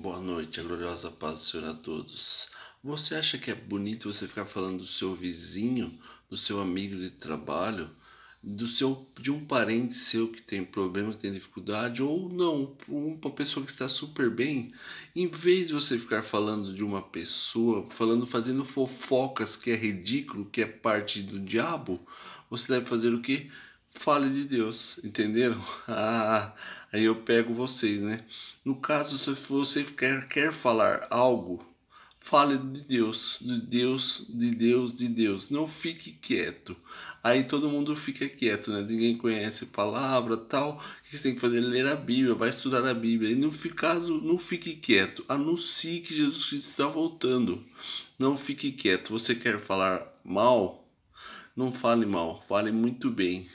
Boa noite, a gloriosa paz do Senhor a todos. Você acha que é bonito você ficar falando do seu vizinho, do seu amigo de trabalho, do seu de um parente seu que tem problema, que tem dificuldade, ou não, uma pessoa que está super bem, em vez de você ficar falando de uma pessoa, falando, fazendo fofocas que é ridículo, que é parte do diabo, você deve fazer o quê? fale de Deus, entenderam? Ah, aí eu pego vocês, né? No caso, se você quer, quer falar algo, fale de Deus, de Deus, de Deus, de Deus. Não fique quieto. Aí todo mundo fica quieto, né? Ninguém conhece palavra, tal. O que você tem que fazer? Ler a Bíblia, vai estudar a Bíblia. E no caso, não fique quieto. Anuncie que Jesus Cristo está voltando. Não fique quieto. Você quer falar mal? Não fale mal, fale muito bem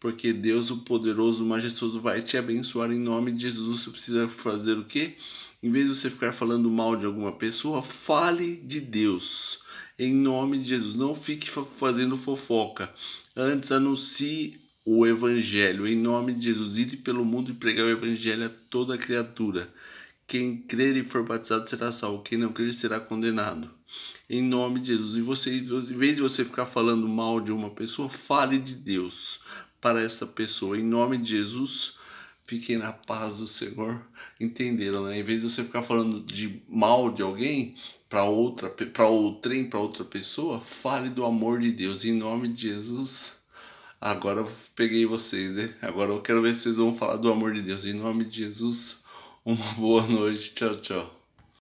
porque Deus, o poderoso, o majestoso, vai te abençoar em nome de Jesus. Você precisa fazer o quê? Em vez de você ficar falando mal de alguma pessoa, fale de Deus. Em nome de Jesus, não fique fazendo fofoca. Antes anuncie o evangelho. Em nome de Jesus, ide pelo mundo e pregar o evangelho a toda criatura. Quem crer e for batizado será salvo, quem não crer será condenado. Em nome de Jesus. E você, em vez de você ficar falando mal de uma pessoa, fale de Deus para essa pessoa. Em nome de Jesus, fiquem na paz do Senhor. Entenderam, né? Em vez de você ficar falando de mal de alguém para outra, para trem para outra pessoa, fale do amor de Deus em nome de Jesus. Agora eu peguei vocês, né? Agora eu quero ver se vocês vão falar do amor de Deus em nome de Jesus. Uma boa noite. Tchau, tchau.